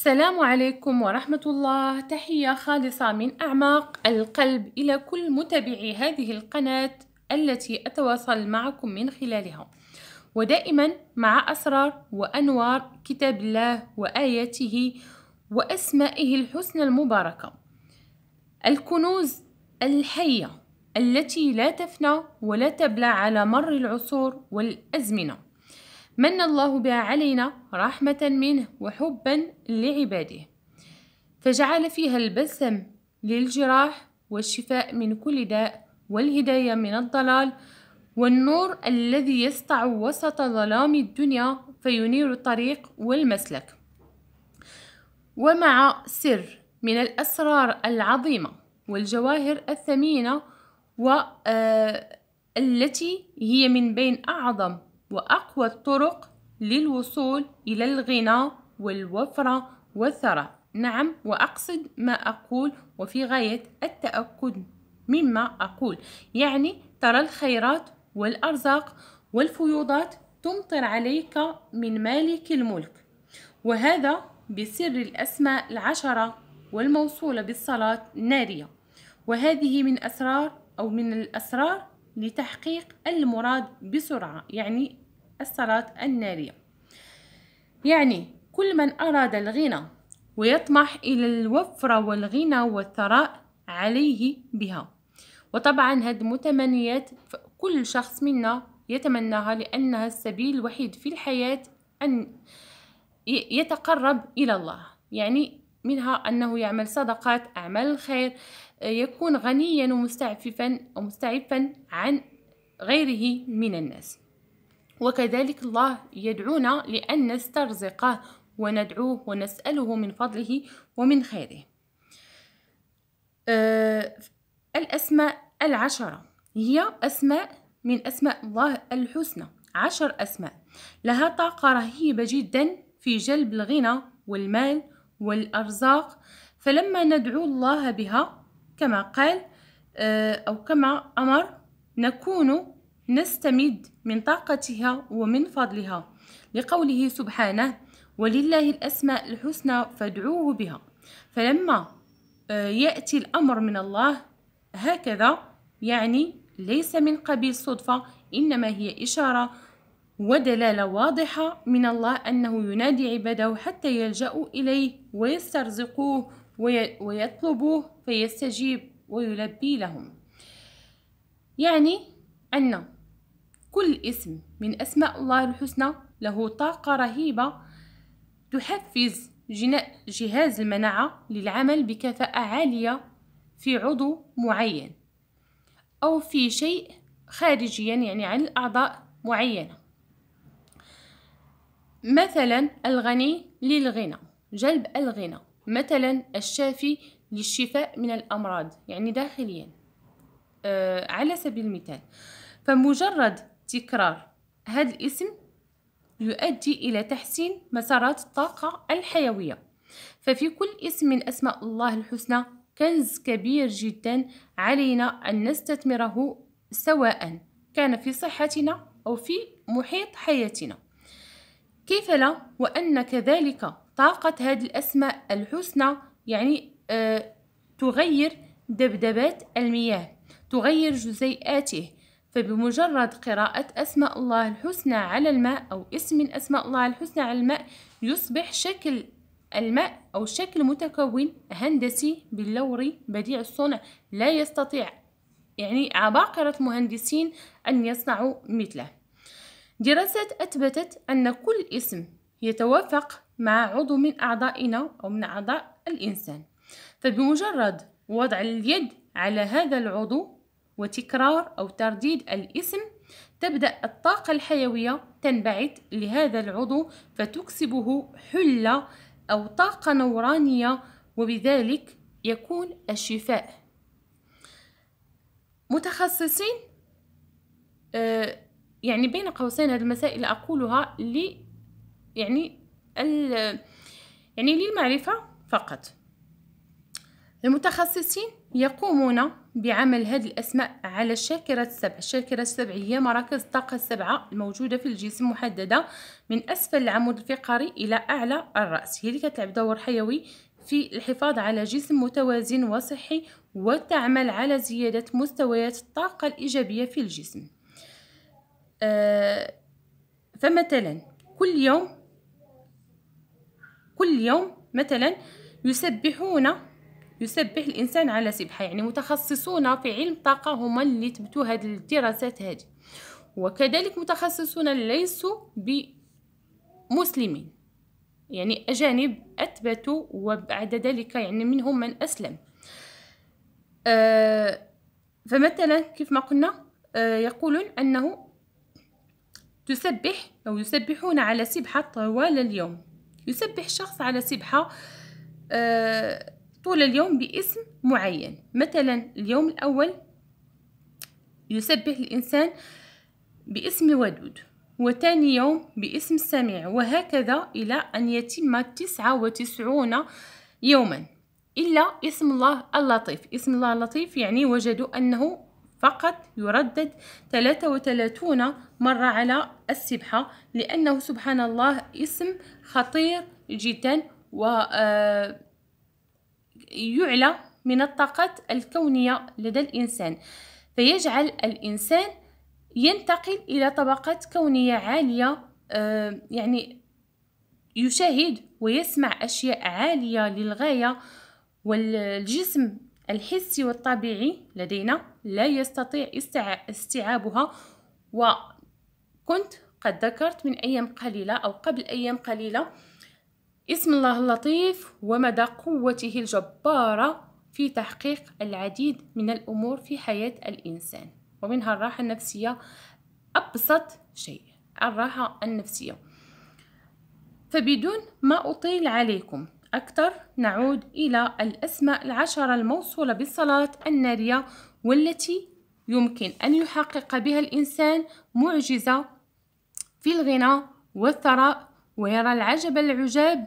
السلام عليكم ورحمة الله تحية خالصة من أعماق القلب إلى كل متابعي هذه القناة التي أتواصل معكم من خلالها ودائما مع أسرار وأنوار كتاب الله وآياته وأسمائه الحسنى المباركة الكنوز الحية التي لا تفنى ولا تبلى على مر العصور والأزمنة من الله بها علينا رحمة منه وحبا لعباده فجعل فيها البسم للجراح والشفاء من كل داء والهداية من الضلال والنور الذي يسطع وسط ظلام الدنيا فينير الطريق والمسلك ومع سر من الأسرار العظيمة والجواهر الثمينة والتي آه، هي من بين أعظم وأقوى الطرق للوصول إلى الغنى والوفرة والثراء نعم وأقصد ما أقول وفي غاية التأكد مما أقول يعني ترى الخيرات والأرزاق والفيوضات تمطر عليك من مالك الملك وهذا بسر الأسماء العشرة والموصولة بالصلاة النارية وهذه من أسرار أو من الأسرار لتحقيق المراد بسرعة يعني الصلاة النارية يعني كل من أراد الغنى ويطمح إلى الوفرة والغنى والثراء عليه بها وطبعا هاد المتمنيات كل شخص منا يتمناها لأنها السبيل الوحيد في الحياة أن يتقرب إلى الله يعني منها أنه يعمل صدقات أعمال الخير آه، يكون غنيا ومستعففا ومستعفا عن غيره من الناس وكذلك الله يدعونا لأن نسترزقه وندعوه ونسأله من فضله ومن خيره أه الأسماء العشرة هي أسماء من أسماء الله الحسنى عشر أسماء لها طاقة رهيبة جدا في جلب الغنى والمال والأرزاق فلما ندعو الله بها كما قال آه، أو كما أمر نكون نستمد من طاقتها ومن فضلها لقوله سبحانه ولله الأسماء الحسنى فادعوه بها فلما آه، يأتي الأمر من الله هكذا يعني ليس من قبيل صدفة إنما هي إشارة ودلالة واضحة من الله أنه ينادي عباده حتى يلجأوا إليه ويسترزقوه ويطلبوه فيستجيب ويلبي لهم يعني أن كل اسم من أسماء الله الحسنى له طاقة رهيبة تحفز جهاز المناعة للعمل بكفاءة عالية في عضو معين أو في شيء خارجيا يعني عن الأعضاء معينة مثلا الغني للغنى جلب الغنى مثلا الشافي للشفاء من الأمراض يعني داخليا آه على سبيل المثال فمجرد تكرار هذا الاسم يؤدي إلى تحسين مسارات الطاقة الحيوية ففي كل اسم من أسماء الله الحسنى كنز كبير جدا علينا أن نستثمره سواء كان في صحتنا أو في محيط حياتنا كيف لا وأن كذلك طاقة هذه الأسماء الحسنى يعني أه تغير دبدبات المياه تغير جزيئاته فبمجرد قراءة أسماء الله الحسنى على الماء أو اسم من أسماء الله الحسنى على الماء يصبح شكل الماء أو شكل متكون هندسي باللوري بديع الصنع لا يستطيع يعني عباقرة المهندسين أن يصنعوا مثله دراسات أثبتت أن كل اسم يتوافق مع عضو من أعضائنا أو من أعضاء الإنسان فبمجرد وضع اليد على هذا العضو وتكرار أو ترديد الاسم تبدأ الطاقة الحيوية تنبعث لهذا العضو فتكسبه حلة أو طاقة نورانية وبذلك يكون الشفاء متخصصين آه يعني بين قوسين هذه المسائل أقولها ل يعني ال يعني للمعرفة فقط المتخصصين يقومون بعمل هذه الأسماء على الشاكرة السبع الشاكرة السبع هي مراكز الطاقة السبعة الموجودة في الجسم محددة من أسفل العمود الفقري إلى أعلى الرأس هي اللي كتلعب دور حيوي في الحفاظ على جسم متوازن وصحي وتعمل على زيادة مستويات الطاقة الإيجابية في الجسم آه، فمثلا كل يوم كل يوم مثلا يسبحون يسبح الإنسان على سبحة يعني متخصصون في علم الطاقة هما اللي تبتوا هذه الدراسات هذه وكذلك متخصصون ليسوا بمسلمين يعني أجانب أثبتوا وبعد ذلك يعني منهم من أسلم آه فمثلا كيف ما قلنا آه يقولون أنه تسبح أو يسبحون على سبحة طوال اليوم يسبح شخص على سبحة آه، طول اليوم باسم معين مثلا اليوم الأول يسبح الإنسان باسم ودود وثاني يوم باسم السميع وهكذا إلى أن يتم تسعة وتسعون يوما إلا اسم الله اللطيف اسم الله اللطيف يعني وجدوا أنه فقط يردد 33 مرة على السبحة لأنه سبحان الله اسم خطير جدا ويعلى آه، من الطاقات الكونية لدى الإنسان فيجعل الإنسان ينتقل إلى طبقات كونية عالية آه، يعني يشاهد ويسمع أشياء عالية للغاية والجسم الحسي والطبيعي لدينا لا يستطيع استيعابها وكنت قد ذكرت من أيام قليلة أو قبل أيام قليلة اسم الله اللطيف ومدى قوته الجبارة في تحقيق العديد من الأمور في حياة الإنسان ومنها الراحة النفسية أبسط شيء الراحة النفسية فبدون ما أطيل عليكم أكثر نعود إلى الأسماء العشرة الموصولة بالصلاة النارية والتي يمكن أن يحقق بها الإنسان معجزة في الغنى والثراء ويرى العجب العجاب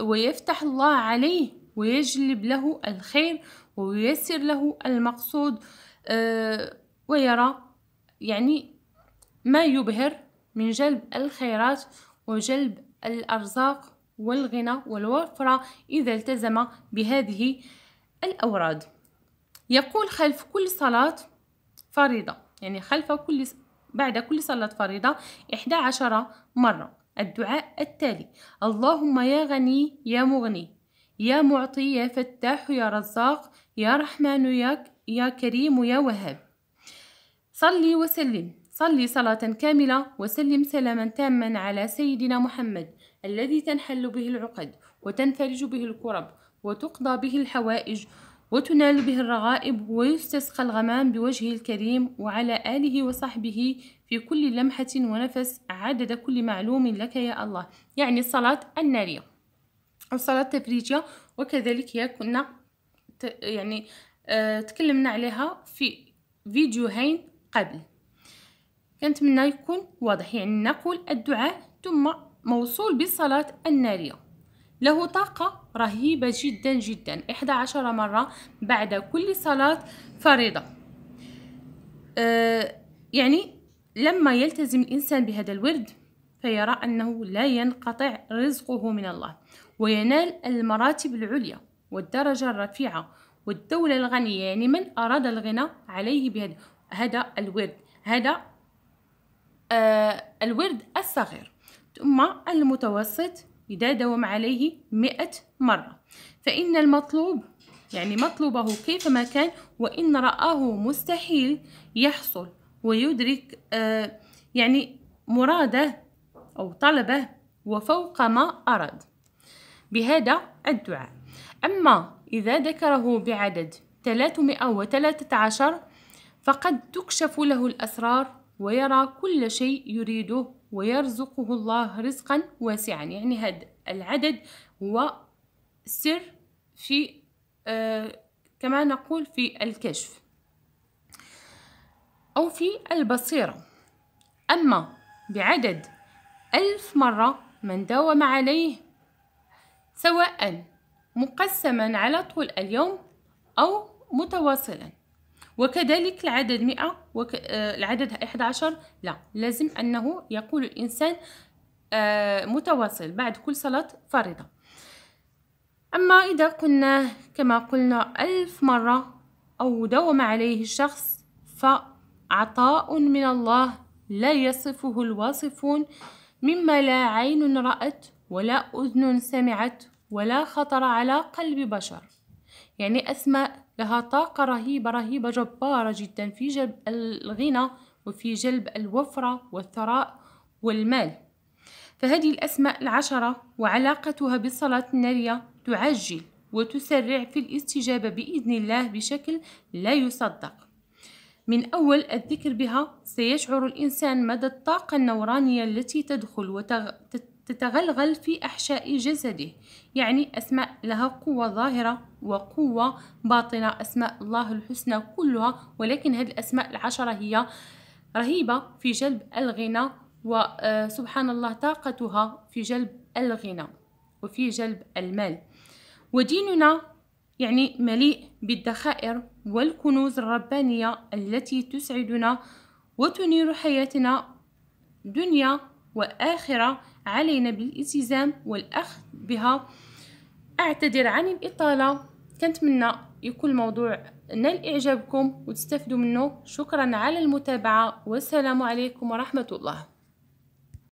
ويفتح الله عليه ويجلب له الخير وييسر له المقصود آه، ويرى يعني ما يبهر من جلب الخيرات وجلب الأرزاق والغنى والوفرة إذا التزم بهذه الأوراد يقول خلف كل صلاة فريضة يعني خلف كل بعد كل صلاة فريضة 11 مرة الدعاء التالي اللهم يا غني يا مغني يا معطي يا فتاح يا رزاق يا رحمن يا, يا كريم يا وهاب صلي وسلم صلي صلاة كاملة وسلم سلاما تاما على سيدنا محمد الذي تنحل به العقد وتنفرج به الكرب وتقضى به الحوائج وتنال به الرغائب ويستسقى الغمام بوجهه الكريم وعلى آله وصحبه في كل لمحة ونفس عدد كل معلوم لك يا الله يعني الصلاة النارية الصلاة التفريجية وكذلك هي كنا يعني آه، تكلمنا عليها في فيديوهين قبل كنتمنى يكون واضح يعني نقول الدعاء ثم موصول بالصلاة النارية له طاقة رهيبة جدا جدا 11 مرة بعد كل صلاة فريضة أه يعني لما يلتزم الإنسان بهذا الورد فيرى أنه لا ينقطع رزقه من الله وينال المراتب العليا والدرجة الرفيعة والدولة الغنية يعني من أراد الغنى عليه بهذا هذا الورد هذا آه، الورد الصغير ثم المتوسط إذا دوم عليه مئة مرة فإن المطلوب يعني مطلوبه كيفما كان وإن رآه مستحيل يحصل ويدرك آه، يعني مراده أو طلبه وفوق ما أراد بهذا الدعاء أما إذا ذكره بعدد 313 فقد تكشف له الأسرار ويرى كل شيء يريده ويرزقه الله رزقا واسعا يعني هذا العدد هو سر في آه، كما نقول في الكشف أو في البصيرة أما بعدد ألف مرة من داوم عليه سواء مقسما على طول اليوم أو متواصلا وكذلك العدد 100 وك... آه، العدد 11 لا لازم أنه يقول الإنسان آه، متواصل بعد كل صلاة فريضة أما إذا قلنا كما قلنا ألف مرة أو دوم عليه الشخص فعطاء من الله لا يصفه الواصفون مما لا عين رأت ولا أذن سمعت ولا خطر على قلب بشر يعني أسماء لها طاقة رهيبة رهيبة جبارة جدا في جلب الغنى وفي جلب الوفرة والثراء والمال فهذه الأسماء العشرة وعلاقتها بالصلاة النارية تعجل وتسرع في الاستجابة بإذن الله بشكل لا يصدق من أول الذكر بها سيشعر الإنسان مدى الطاقة النورانية التي تدخل وتغ... تتغلغل في أحشاء جسده يعني أسماء لها قوة ظاهرة وقوة باطنة أسماء الله الحسنى كلها ولكن هذه الأسماء العشرة هي رهيبة في جلب الغنى وسبحان آه، الله طاقتها في جلب الغنى وفي جلب المال وديننا يعني مليء بالذخائر والكنوز الربانية التي تسعدنا وتنير حياتنا دنيا وآخرة علينا بالالتزام والأخذ بها أعتذر عن الإطالة كنتمنى يكون الموضوع نال إعجابكم وتستفدوا منه شكرا على المتابعة والسلام عليكم ورحمة الله